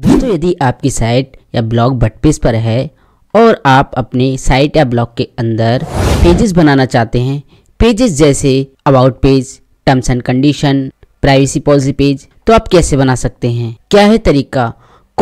दोस्तों यदि आपकी साइट या ब्लॉग भटपीस पर है और आप अपने साइट या ब्लॉग के अंदर पेजेस बनाना चाहते हैं पेजेस जैसे about page terms and condition privacy policy page तो आप कैसे बना सकते हैं क्या है तरीका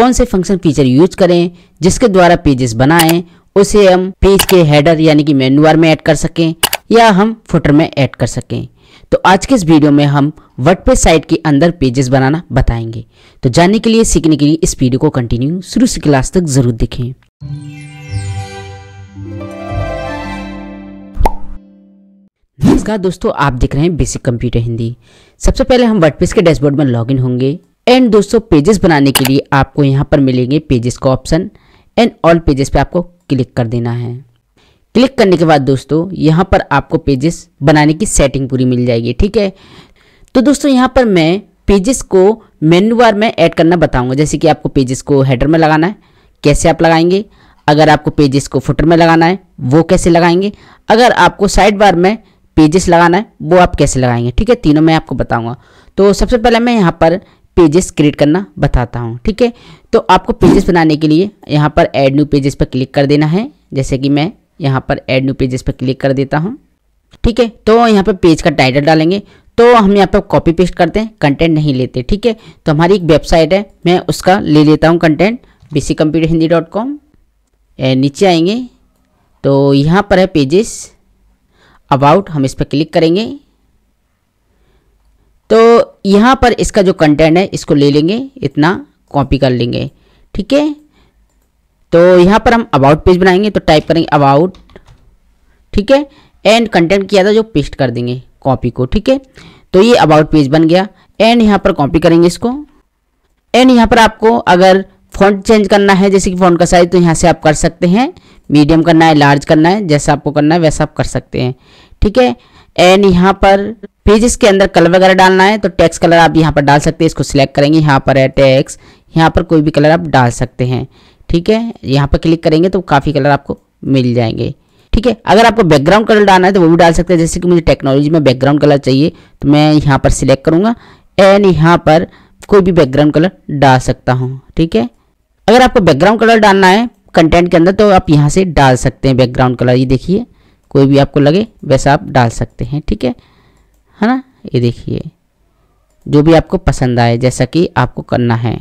कौन से फंक्शन फीचर यूज करें जिसके द्वारा पेजेस बनाएं उसे हम पेज के हेडर यानी कि मेनुअर में ऐड कर सकें या हम फुटर में ऐड कर सकें तो आज के इस वीडियो में हम वर्डप्रेस साइट के अंदर पेजेस बनाना बताएंगे तो जानने के लिए सीखने के लिए इस वीडियो को कंटिन्यू शुरू से क्लास तक जरूर देखें नमस्कार दोस्तों आप देख रहे हैं बेसिक कंप्यूटर हिंदी सबसे पहले हम वर्डप्रेस के डैशबोर्ड में लॉग होंगे एंड दोस्तों पेजेस बनाने के लिए आपको यहाँ पर मिलेंगे पेजेस का ऑप्शन एंड ऑल पेजेस पे आपको क्लिक कर देना है क्लिक करने के बाद दोस्तों यहाँ पर आपको पेजेस बनाने की सेटिंग पूरी मिल जाएगी ठीक है तो दोस्तों यहाँ पर मैं पेजेस को मेन्यू बार में ऐड करना बताऊंगा जैसे कि आपको पेजेस को हेडर में लगाना है कैसे आप लगाएंगे अगर आपको पेजेस को फुटर में लगाना है वो कैसे लगाएंगे अगर आपको साइड बार में पेजेस लगाना है वो आप कैसे लगाएंगे ठीक है तीनों मैं आपको बताऊंगा तो सबसे पहले मैं यहाँ पर पेजेस क्रिएट करना बताता हूँ ठीक है तो आपको पेजेस बनाने के लिए यहाँ पर एड न्यू पेजेस पर क्लिक कर देना है जैसे कि मैं यहाँ पर एड न्यू पेजेस पर क्लिक कर देता हूँ ठीक है तो यहाँ पर पेज का टाइटल डालेंगे तो हम यहाँ पर कॉपी पेस्ट करते हैं कंटेंट नहीं लेते ठीक है तो हमारी एक वेबसाइट है मैं उसका ले लेता हूँ content B computer Hindi dot com नीचे आएंगे तो यहाँ पर है पेजेस अबाउट हम इस पर क्लिक करेंगे तो यहाँ पर इसका जो कंटेंट है इसको ले लेंगे इतना कॉपी कर लेंगे ठीक है तो यहाँ पर हम अबाउट पेज बनाएंगे तो टाइप करेंगे अबाउट ठीक है एंड कंटेंट किया था जो पेस्ट कर देंगे कॉपी को ठीक है तो ये अबाउट पेज बन गया एंड यहाँ पर कॉपी करेंगे इसको एंड यहाँ पर आपको अगर फॉन्ट चेंज करना है जैसे कि फॉन्ट का साइज तो यहाँ से आप कर सकते हैं मीडियम करना है लार्ज करना है जैसा आपको करना है वैसा आप कर सकते हैं ठीक है एंड यहाँ पर पेजेस के अंदर कलर वगैरह डालना है तो टेक्स कलर आप यहाँ पर डाल सकते हैं इसको सिलेक्ट करेंगे यहाँ पर है टैक्स यहाँ पर कोई भी कलर आप डाल सकते हैं ठीक है यहाँ पर क्लिक करेंगे तो काफ़ी कलर आपको मिल जाएंगे ठीक है अगर आपको बैकग्राउंड कलर डालना है तो वो भी डाल सकते हैं जैसे कि मुझे टेक्नोलॉजी में बैकग्राउंड कलर चाहिए तो मैं यहाँ पर सिलेक्ट करूँगा एंड यहाँ पर कोई भी बैकग्राउंड कलर डाल सकता हूँ ठीक है अगर आपको बैकग्राउंड कलर डालना है कंटेंट के अंदर तो आप यहाँ से डाल सकते हैं बैकग्राउंड कलर ये देखिए कोई भी आपको लगे वैसा आप डाल सकते हैं ठीक है है ना ये देखिए जो भी आपको पसंद आए जैसा कि आपको करना है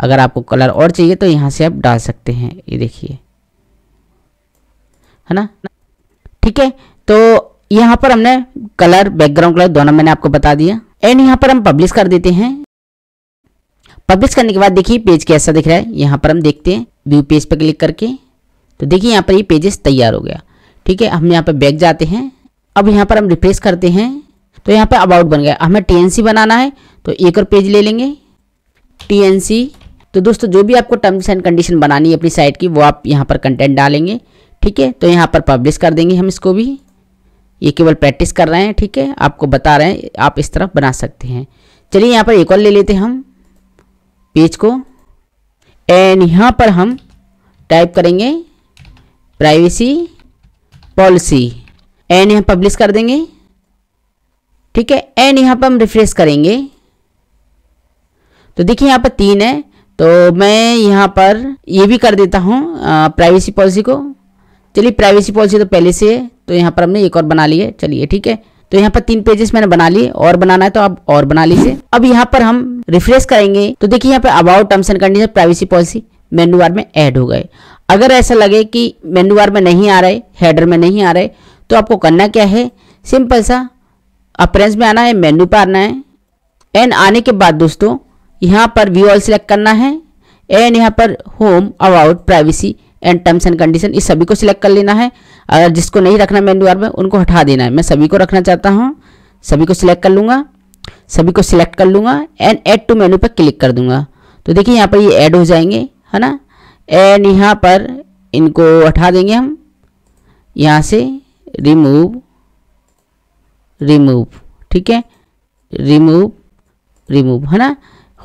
अगर आपको कलर और चाहिए तो यहाँ से आप डाल सकते हैं ये देखिए है ना ठीक है तो यहाँ पर हमने कलर बैकग्राउंड कलर दोनों मैंने आपको बता दिया एंड यहाँ पर हम पब्लिश कर देते हैं पब्लिश करने के बाद देखिए पेज कैसा दिख रहा है यहाँ पर हम देखते हैं व्यू पेज पर क्लिक करके तो देखिए यहाँ पर ये पेजेस तैयार हो गया ठीक है हम यहाँ पर बैक जाते हैं अब यहाँ पर हम रिफ्रेश करते हैं तो यहाँ पर अबाउट बन गया हमें टीएनसी बनाना है तो एक और पेज ले लेंगे टी तो दोस्तों जो भी आपको टर्म्स एंड कंडीशन बनानी है अपनी साइट की वो आप यहाँ पर कंटेंट डालेंगे ठीक है तो यहाँ पर पब्लिश कर देंगे हम इसको भी ये केवल प्रैक्टिस कर रहे हैं ठीक है आपको बता रहे हैं आप इस तरह बना सकते हैं चलिए यहाँ पर एक और ले लेते हैं हम पेज को एंड यहाँ पर हम टाइप करेंगे प्राइवेसी पॉलिसी एंड यहाँ पब्लिश कर देंगे ठीक है एंड यहाँ पर हम रिफ्रेश करेंगे तो देखिए यहाँ पर तीन है तो मैं यहाँ पर ये भी कर देता हूँ प्राइवेसी पॉलिसी को चलिए प्राइवेसी पॉलिसी तो पहले से है तो यहाँ पर हमने एक और बना लिया है चलिए ठीक है तो यहाँ पर तीन पेजेस मैंने बना लिए और बनाना है तो आप और बना लीजिए अब यहाँ पर हम रिफ्रेश करेंगे तो देखिए यहाँ पर about terms and condition privacy policy menu bar में ऐड हो गए अगर ऐसा लगे कि मेन्यू बार में नहीं आ रहे हेडर में नहीं आ रहे तो आपको करना क्या है सिंपल सा अपरेंस में आना है मेन्यू पर आना है एंड आने के बाद दोस्तों यहाँ पर व्यू ऑल सिलेक्ट करना है एंड यहाँ पर home about privacy and terms and condition इस सभी को सिलेक्ट कर लेना है अगर जिसको नहीं रखना मेन्यू बार में उनको हटा देना है मैं सभी को रखना चाहता हूँ सभी को सिलेक्ट कर लूँगा सभी को सिलेक्ट कर लूँगा एंड एड टू मेन्यू पर क्लिक कर दूँगा तो देखिए यहाँ पर ये ऐड हो जाएंगे है ना एंड यहाँ पर इनको हटा देंगे हम यहाँ से रिमूव रिमूव ठीक है रिमूव रिमूव है ना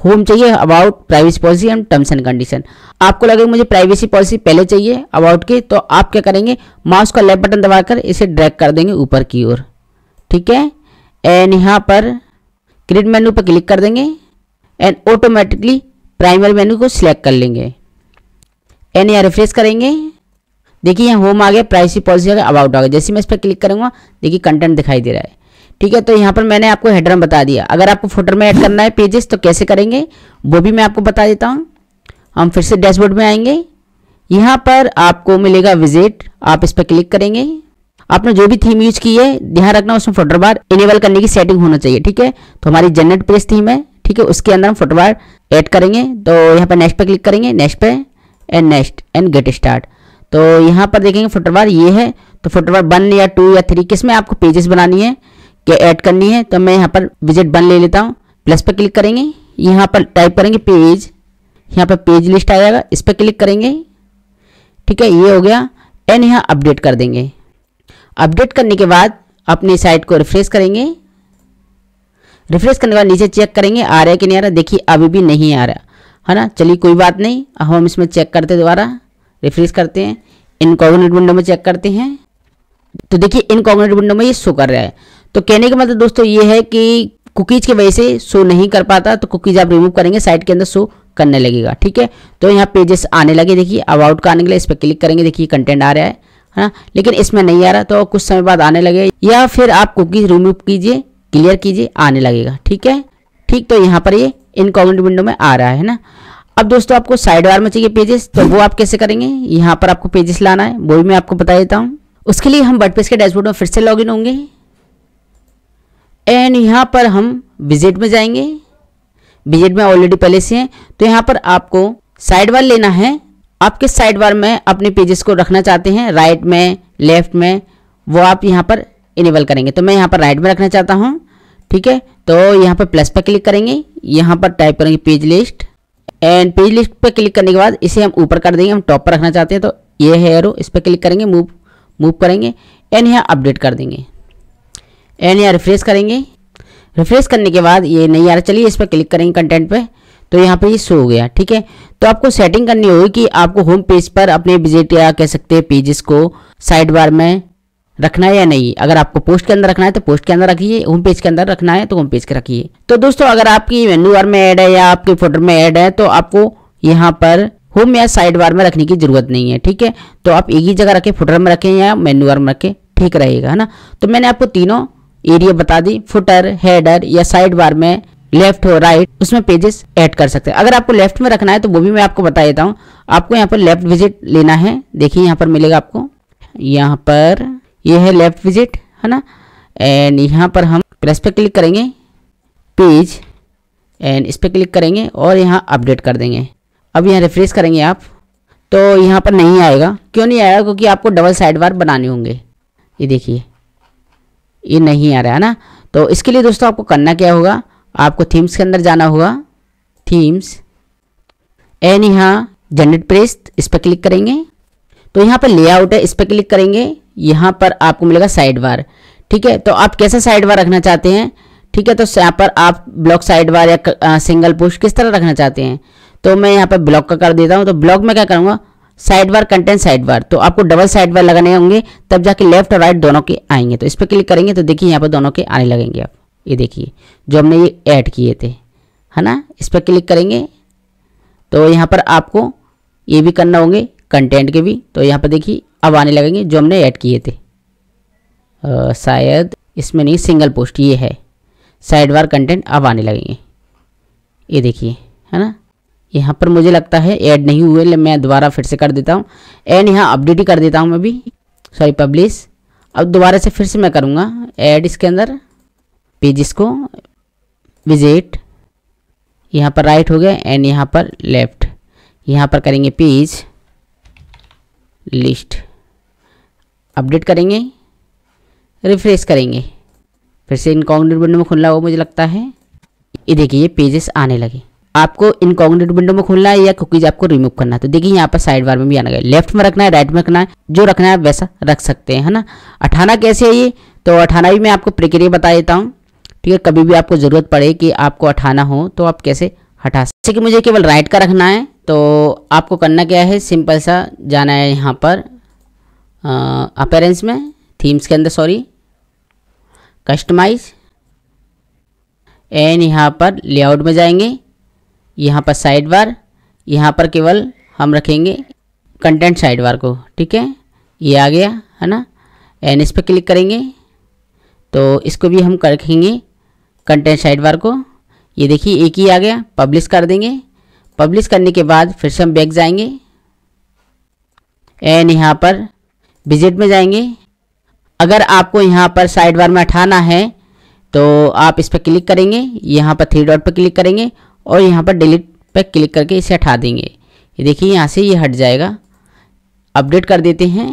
होम चाहिए about privacy policy and terms and condition आपको लगेगा मुझे प्राइवेसी पॉलिसी पहले चाहिए अबाउट की तो आप क्या करेंगे माउस का लेफ्ट बटन दबाकर इसे ड्रैग कर देंगे ऊपर की ओर ठीक है एंड यहाँ पर क्रिएट मेन्यू पर क्लिक कर देंगे एंड ऑटोमेटिकली प्राइमरी मेन्यू को सिलेक्ट कर लेंगे एंड यहाँ रिफ्रेश करेंगे देखिए यहाँ होम आ गया प्राइवेसी पॉलिसी आ गया अबाउट आ गया जैसे मैं इस पर क्लिक करूँगा देखिए कंटेंट दिखाई दे रहा है ठीक है तो यहाँ पर मैंने आपको हेडर में बता दिया अगर आपको फोटर में ऐड करना है पेजेस तो कैसे करेंगे वो भी मैं आपको बता देता हूँ हम फिर से डैशबोर्ड में आएंगे यहाँ पर आपको मिलेगा विजिट आप इस पर क्लिक करेंगे आपने जो भी थीम यूज की है ध्यान रखना उसमें फोटो बार इनेबल करने की सेटिंग होना चाहिए ठीक है तो हमारी जनरेट प्रेस थीम है ठीक है उसके अंदर हम फोटो बार ऐड करेंगे तो यहाँ पर नेक्स्ट पे क्लिक करेंगे नेक्स्ट पे and next and get start तो यहाँ पर देखेंगे फोटो बार ये है तो फोटो बार वन या टू या थ्री किसमें आपको पेजेस बनानी है के ऐड करनी है तो मैं यहाँ पर विजिट बन ले लेता हूँ प्लस पर क्लिक करेंगे यहाँ पर टाइप करेंगे पेज यहाँ पर पेज लिस्ट आ जाएगा इस पर क्लिक करेंगे ठीक है ये हो गया एंड यहाँ अपडेट कर देंगे अपडेट करने के बाद अपनी साइट को रिफ्रेश करेंगे रिफ्रेश करने के बाद नीचे चेक करेंगे आ रहा है कि नहीं आ रहा देखिए अभी भी नहीं आ रहा है ना चलिए कोई बात नहीं अब हम इसमें चेक करते दोबारा रिफ्रेश करते हैं इनकॉग्नेट विंडो में चेक करते हैं तो देखिए इनकॉग्नेट विंडो में ये शो कर रहा है तो कहने का मतलब दोस्तों ये है कि कुकीज के वजह से शो नहीं कर पाता तो कुकीज आप रिमूव करेंगे साइट के अंदर शो करने लगेगा ठीक है तो यहाँ पेजेस आने लगे देखिए अबाउट का आने के लिए इस पर क्लिक करेंगे देखिए कंटेंट आ रहा है है ना लेकिन इसमें नहीं आ रहा तो कुछ समय बाद आने लगे या फिर आप कुकीज रिमूव कीजिए क्लियर कीजिए आने लगेगा ठीक है ठीक तो यहाँ पर ये कॉमेंट विंडो में आ रहा है ना अब दोस्तों आपको साइड बार में चाहिए पेजेस तो वो आप कैसे करेंगे यहाँ पर आपको पेजेस लाना है वो भी मैं आपको बता देता हूँ उसके लिए हम वर्डप्रेस के डैशबोर्ड में फिर से लॉगिन होंगे एंड यहाँ पर हम विजिट में जाएंगे विजिट में ऑलरेडी पहले से हैं तो यहाँ पर आपको साइड बार लेना है आपके साइड बार में अपने पेजेस को रखना चाहते हैं राइट में लेफ्ट में वो आप यहाँ पर इनेबल करेंगे तो मैं यहाँ पर राइट में रखना चाहता हूँ ठीक है तो यहाँ पर प्लस पर क्लिक करेंगे यहाँ पर टाइप करेंगे page list and page list पर क्लिक करने के बाद इसे हम ऊपर कर देंगे हम टॉप पर रखना चाहते हैं तो ये है एरो इस पर क्लिक करेंगे मूव मूव करेंगे एंड यहाँ अपडेट कर देंगे एंड यहाँ रिफ्रेश करेंगे रिफ्रेश करने के बाद ये नहीं आ रहा चलिए इस पर क्लिक करेंगे कंटेंट पे तो यहाँ पे ये शो हो गया ठीक है तो आपको सेटिंग करनी होगी कि आपको होम पेज पर अपने विजिट या कह सकते हैं पेजेस को साइड बार में रखना है या नहीं अगर आपको पोस्ट के अंदर रखना है तो पोस्ट के अंदर रखिए होम पेज के अंदर रखना है तो होम पेज के रखिए तो दोस्तों अगर आपकी मेन्यू बार में एड है या आपके फोटो में एड है तो आपको यहाँ पर होम या साइड बार में रखने की जरूरत नहीं है ठीक है तो आप एक ही जगह रखें फोटर में रखें या मेन्यू बार में रखें ठीक रहेगा है ना तो मैंने आपको तीनों एरिया बता दी फुटर हेडर या साइड बार में लेफ्ट हो राइट उसमें पेजेस ऐड कर सकते हैं अगर आपको लेफ्ट में रखना है तो वो भी मैं आपको बता देता हूँ आपको यहाँ पर लेफ्ट विजिट लेना है देखिए यहाँ पर मिलेगा आपको यहाँ पर ये यह है लेफ्ट विजिट है ना एंड यहाँ पर हम प्रेस पे क्लिक करेंगे पेज एंड इस पर क्लिक करेंगे और यहाँ अपडेट कर देंगे अब यहाँ रिफ्रेश करेंगे आप तो यहाँ पर नहीं आएगा क्यों नहीं आएगा क्योंकि आपको डबल साइड बार बनाने होंगे ये देखिए ये नहीं आ रहा है ना तो इसके लिए दोस्तों आपको करना क्या होगा आपको थीम्स के अंदर जाना होगा थीम्स एन यहाँ जनरेट प्रेस इस पर क्लिक करेंगे तो यहाँ पर लेआउट है इस पर क्लिक करेंगे यहाँ पर आपको मिलेगा साइड बार ठीक है तो आप कैसा साइड बार रखना चाहते हैं ठीक है तो यहाँ पर आप ब्लॉक साइड बार या सिंगल पुश किस तरह रखना चाहते हैं तो मैं यहाँ पर ब्लॉक का कर देता हूँ तो ब्लॉक में क्या करूँगा side bar content side bar तो आपको डबल साइड बार लगाने होंगे तब जाके लेफ्ट और राइट दोनों के आएंगे तो इस पर क्लिक करेंगे तो देखिए यहाँ पर दोनों के आने लगेंगे आप ये देखिए जो हमने ये ऐड किए थे है ना इस पर क्लिक करेंगे तो यहाँ पर आपको ये भी करना होंगे कंटेंट के भी तो यहाँ पर देखिए अब आने लगेंगे जो हमने ऐड किए थे आ, शायद इसमें नहीं सिंगल पोस्ट ये है साइड बार कंटेंट अब आने लगेंगे ये देखिए है ना यहाँ पर मुझे लगता है ऐड नहीं हुए मैं दोबारा फिर से कर देता हूँ एंड यहाँ अपडेट ही कर देता हूँ मैं भी सॉरी पब्लिश अब दोबारा से फिर से मैं करूँगा ऐड इसके अंदर पेजिस को विजिट यहाँ पर राइट हो गया एंड यहाँ पर लेफ्ट यहाँ पर करेंगे पेज लिस्ट अपडेट करेंगे रिफ्रेश करेंगे फिर से इनकॉन्ग्रेट विंडो में खुला हुआ मुझे लगता है ये देखिए ये पेजेस आने लगे आपको इनकॉग्नेट विंडो में खोलना है या कुकीज आपको रिमूव करना है तो देखिए यहाँ पर साइड बार में भी आना है लेफ्ट में रखना है राइट में रखना है जो रखना है वैसा रख सकते हैं है ना अठाना कैसे है ये तो अठाना भी मैं आपको प्रक्रिया बता देता हूँ ठीक है कभी भी आपको ज़रूरत पड़े कि आपको अठाना हो तो आप कैसे हटा सकते कि मुझे केवल राइट का रखना है तो आपको करना क्या है सिंपल सा जाना है यहाँ पर अपेरेंस में थीम्स के अंदर सॉरी कस्टमाइज एंड यहाँ पर लेआउट में जाएंगे यहाँ पर साइड बार यहाँ पर केवल हम रखेंगे कंटेंट साइड बार को ठीक है ये आ गया है ना एन इस पर क्लिक करेंगे तो इसको भी हम रखेंगे कंटेंट साइड बार को ये देखिए एक ही आ गया पब्लिश कर देंगे पब्लिश करने के बाद फिर से हम बैक जाएंगे एन यहाँ पर विजिट में जाएंगे अगर आपको यहाँ पर साइड बार में उठाना है तो आप इस पर क्लिक करेंगे यहाँ पर थ्री डॉट पर क्लिक करेंगे और यहाँ पर डिलीट पर क्लिक करके इसे हटा देंगे ये देखिए यहाँ से ये हट जाएगा अपडेट कर देते हैं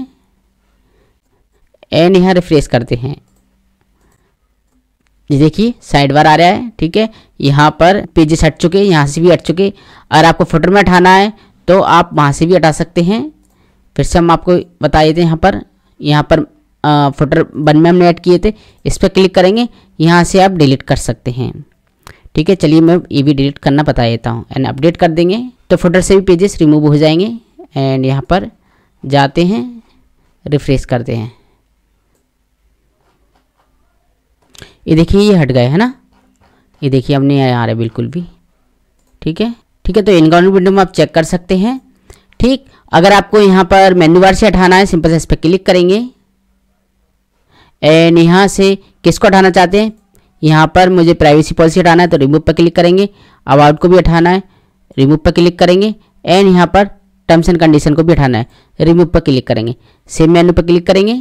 एंड यहाँ रिफ्रेश करते हैं ये देखिए साइड बार आ रहा है ठीक है यहाँ पर पेजेस हट चुके हैं यहाँ से भी हट चुके अगर आपको फोटो में हटाना है तो आप वहाँ से भी हटा सकते हैं फिर से हम आपको बता देते हैं यहाँ पर यहाँ पर फोटर बन में हमने ऐड किए थे इस पर क्लिक करेंगे यहाँ से आप डिलीट कर सकते हैं ठीक है चलिए मैं ये भी डिलीट करना बता देता हूँ एंड अपडेट कर देंगे तो फोटर से भी पेजेस रिमूव हो जाएंगे एंड यहाँ पर जाते हैं रिफ्रेश करते हैं ये देखिए ये हट गए है ना ये देखिए हमने नहीं आ रहा बिल्कुल भी ठीक है ठीक है तो इनकाउंट विंडो में आप चेक कर सकते हैं ठीक अगर आपको यहाँ पर मेन्यू बार से हटाना है सिंपल से इस पर क्लिक करेंगे एंड यहाँ से किसको हटाना चाहते हैं यहाँ पर मुझे प्राइवेसी पॉलिसी हटाना है तो रिमूव पर क्लिक करेंगे अबाउट को भी हटाना है रिमूव पर क्लिक करेंगे एंड यहाँ पर टर्म्स एंड कंडीशन को भी हटाना है रिमूव पर क्लिक करेंगे सेम मेनू पर क्लिक करेंगे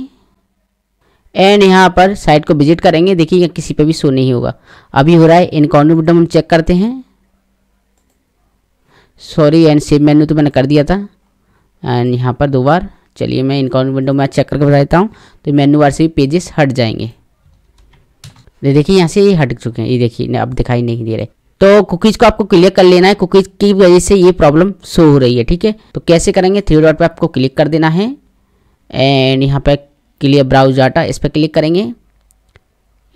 एंड यहाँ पर साइट को विजिट करेंगे देखिए किसी पर भी शो नहीं होगा अभी हो रहा है इनकाउंटर बुटन हम चेक करते हैं सॉरी एंड सेम मेनू तो मैंने कर दिया था एंड यहाँ पर दो बार चलिए मैं इनकाउंट विंडो में चेक करके बता देता हूँ तो मेन्यू बार से भी पेजेस हट जाएंगे ये देखिए यहाँ से ये हट चुके हैं ये देखिए अब दिखाई नहीं दे रहे तो कुकीज़ को आपको क्लियर कर लेना है कुकीज़ की वजह से ये प्रॉब्लम शो हो रही है ठीक है तो कैसे करेंगे थ्री डॉट पर आपको क्लिक कर देना है एंड यहाँ पर क्लियर ब्राउज डाटा इस पर क्लिक करेंगे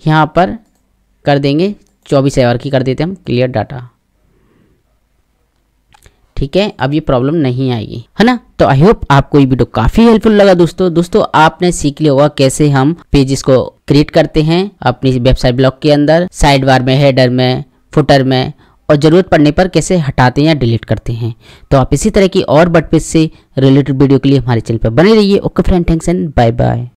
यहाँ पर कर देंगे चौबीस एवर की कर देते हैं हम क्लियर डाटा ठीक है अब ये प्रॉब्लम नहीं आएगी है ना तो आई होप आपको ये वीडियो काफी हेल्पफुल लगा दोस्तों दोस्तों आपने सीख लिया होगा कैसे हम पेजेस को क्रिएट करते हैं अपनी वेबसाइट ब्लॉग के अंदर साइड बार में हेडर में फुटर में और ज़रूरत पड़ने पर कैसे हटाते हैं या डिलीट करते हैं तो आप इसी तरह की और बटपेज से रिलेटेड वीडियो के लिए हमारे चैनल पर बने रहिए okay friend thanks and bye bye